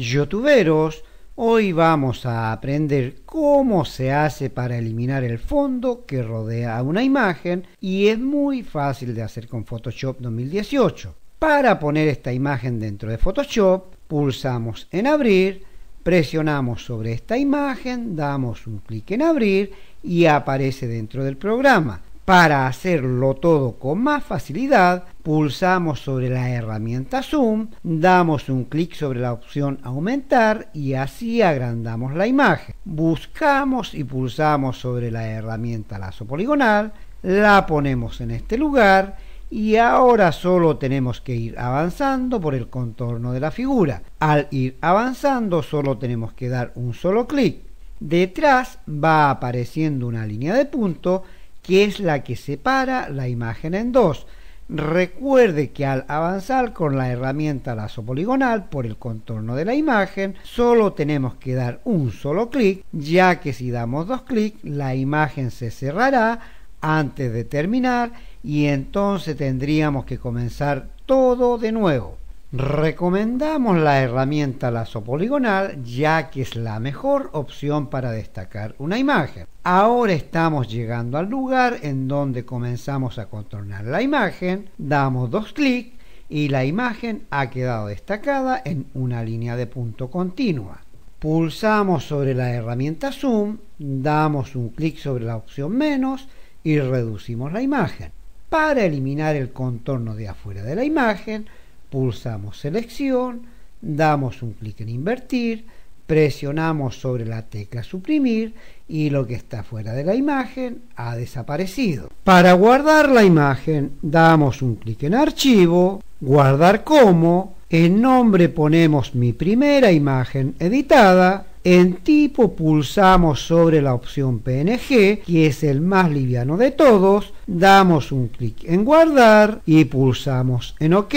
¡Youtuberos! hoy vamos a aprender cómo se hace para eliminar el fondo que rodea a una imagen y es muy fácil de hacer con Photoshop 2018. Para poner esta imagen dentro de Photoshop, pulsamos en abrir, presionamos sobre esta imagen, damos un clic en abrir y aparece dentro del programa. Para hacerlo todo con más facilidad, pulsamos sobre la herramienta Zoom, damos un clic sobre la opción Aumentar y así agrandamos la imagen. Buscamos y pulsamos sobre la herramienta Lazo Poligonal, la ponemos en este lugar y ahora solo tenemos que ir avanzando por el contorno de la figura. Al ir avanzando solo tenemos que dar un solo clic. Detrás va apareciendo una línea de punto que es la que separa la imagen en dos. Recuerde que al avanzar con la herramienta lazo poligonal por el contorno de la imagen, solo tenemos que dar un solo clic, ya que si damos dos clics, la imagen se cerrará antes de terminar y entonces tendríamos que comenzar todo de nuevo. Recomendamos la herramienta lazo poligonal ya que es la mejor opción para destacar una imagen. Ahora estamos llegando al lugar en donde comenzamos a contornar la imagen, damos dos clics y la imagen ha quedado destacada en una línea de punto continua. Pulsamos sobre la herramienta zoom, damos un clic sobre la opción menos y reducimos la imagen. Para eliminar el contorno de afuera de la imagen, pulsamos selección, damos un clic en invertir, presionamos sobre la tecla suprimir y lo que está fuera de la imagen ha desaparecido. Para guardar la imagen damos un clic en archivo, guardar como, en nombre ponemos mi primera imagen editada, en tipo pulsamos sobre la opción PNG, que es el más liviano de todos, damos un clic en guardar y pulsamos en OK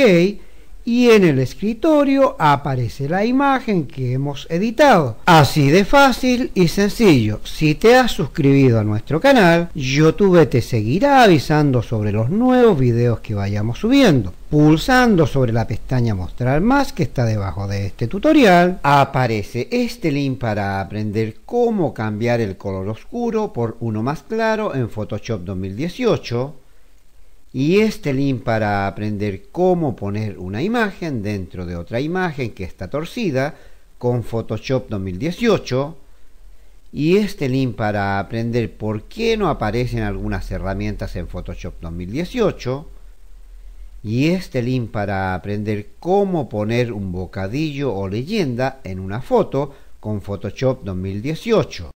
y en el escritorio aparece la imagen que hemos editado. Así de fácil y sencillo. Si te has suscrito a nuestro canal, YouTube te seguirá avisando sobre los nuevos videos que vayamos subiendo. Pulsando sobre la pestaña Mostrar más que está debajo de este tutorial, aparece este link para aprender cómo cambiar el color oscuro por uno más claro en Photoshop 2018 y este link para aprender cómo poner una imagen dentro de otra imagen que está torcida con Photoshop 2018 y este link para aprender por qué no aparecen algunas herramientas en Photoshop 2018 y este link para aprender cómo poner un bocadillo o leyenda en una foto con Photoshop 2018.